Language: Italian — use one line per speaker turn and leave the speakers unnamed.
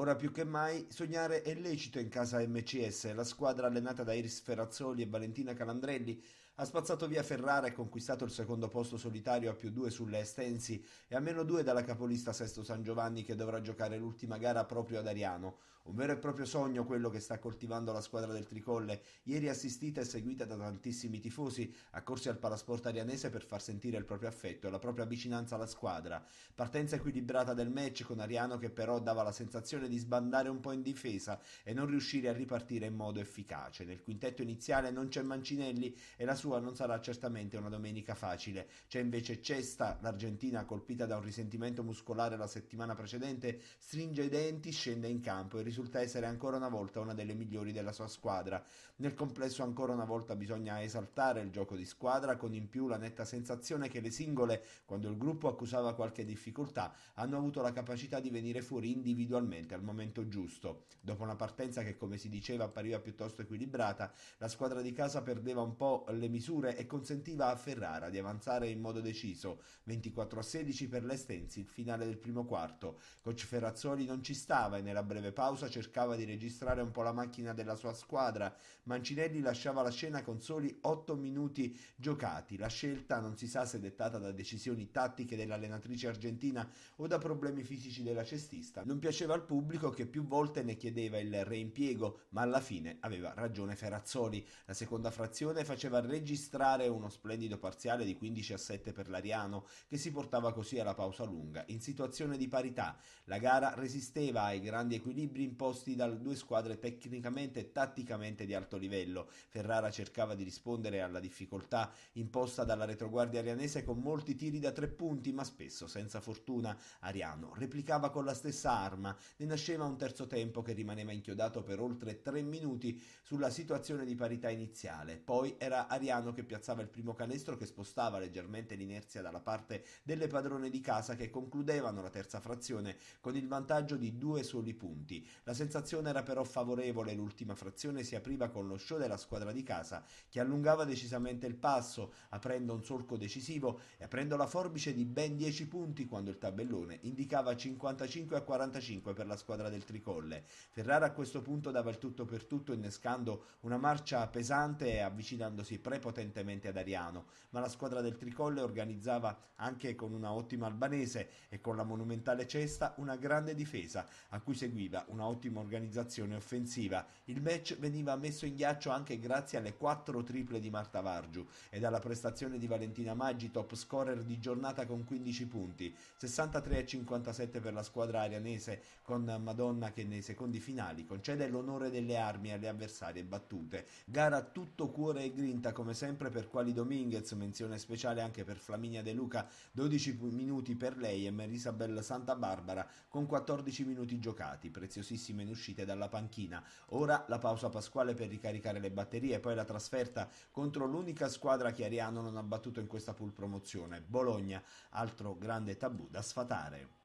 Ora più che mai, sognare è lecito in casa MCS. La squadra allenata da Iris Ferrazzoli e Valentina Calandrelli ha spazzato via Ferrara e conquistato il secondo posto solitario a più due sulle Estensi e a meno due dalla capolista Sesto San Giovanni che dovrà giocare l'ultima gara proprio ad Ariano. Un vero e proprio sogno quello che sta coltivando la squadra del Tricolle, ieri assistita e seguita da tantissimi tifosi accorsi al Palasport arianese per far sentire il proprio affetto e la propria vicinanza alla squadra. Partenza equilibrata del match con Ariano che però dava la sensazione di sbandare un po' in difesa e non riuscire a ripartire in modo efficace. Nel quintetto iniziale non c'è Mancinelli e la sua non sarà certamente una domenica facile. C'è invece Cesta, l'Argentina colpita da un risentimento muscolare la settimana precedente, stringe i denti, scende in campo e risulta essere ancora una volta una delle migliori della sua squadra. Nel complesso ancora una volta bisogna esaltare il gioco di squadra con in più la netta sensazione che le singole, quando il gruppo accusava qualche difficoltà, hanno avuto la capacità di venire fuori individualmente al momento giusto. Dopo una partenza che come si diceva appariva piuttosto equilibrata, la squadra di casa perdeva un po' le misure e consentiva a Ferrara di avanzare in modo deciso, 24 a 16 per l'Estensi, il finale del primo quarto. Coach Ferrazzoli non ci stava e nella breve pausa pausa cercava di registrare un po' la macchina della sua squadra. Mancinelli lasciava la scena con soli 8 minuti giocati. La scelta non si sa se dettata da decisioni tattiche dell'allenatrice argentina o da problemi fisici della cestista. Non piaceva al pubblico che più volte ne chiedeva il reimpiego, ma alla fine aveva ragione Ferazzoli. La seconda frazione faceva registrare uno splendido parziale di 15 a 7 per l'Ariano, che si portava così alla pausa lunga. In situazione di parità, la gara resisteva ai grandi equilibri imposti da due squadre tecnicamente e tatticamente di alto livello. Ferrara cercava di rispondere alla difficoltà imposta dalla retroguardia arianese con molti tiri da tre punti, ma spesso senza fortuna. Ariano replicava con la stessa arma, ne nasceva un terzo tempo che rimaneva inchiodato per oltre tre minuti sulla situazione di parità iniziale. Poi era Ariano che piazzava il primo canestro che spostava leggermente l'inerzia dalla parte delle padrone di casa che concludevano la terza frazione con il vantaggio di due soli punti. La sensazione era però favorevole, l'ultima frazione si apriva con lo show della squadra di casa che allungava decisamente il passo, aprendo un solco decisivo e aprendo la forbice di ben 10 punti quando il tabellone indicava 55 a 45 per la squadra del tricolle. Ferrara a questo punto dava il tutto per tutto innescando una marcia pesante e avvicinandosi prepotentemente ad Ariano, ma la squadra del tricolle organizzava anche con una ottima albanese e con la monumentale cesta una grande difesa a cui seguiva una ottima organizzazione offensiva. Il match veniva messo in ghiaccio anche grazie alle quattro triple di Marta Vargiu e alla prestazione di Valentina Maggi, top scorer di giornata con 15 punti, 63 57 per la squadra arianese, con Madonna che nei secondi finali concede l'onore delle armi alle avversarie battute. Gara tutto cuore e grinta come sempre per Quali Dominguez, menzione speciale anche per Flaminia De Luca, 12 minuti per lei e Marisabel Santa Barbara con 14 minuti giocati, preziosissimo fortissimo in uscita dalla panchina. Ora la pausa pasquale per ricaricare le batterie e poi la trasferta contro l'unica squadra che Ariano non ha battuto in questa pool promozione, Bologna, altro grande tabù da sfatare.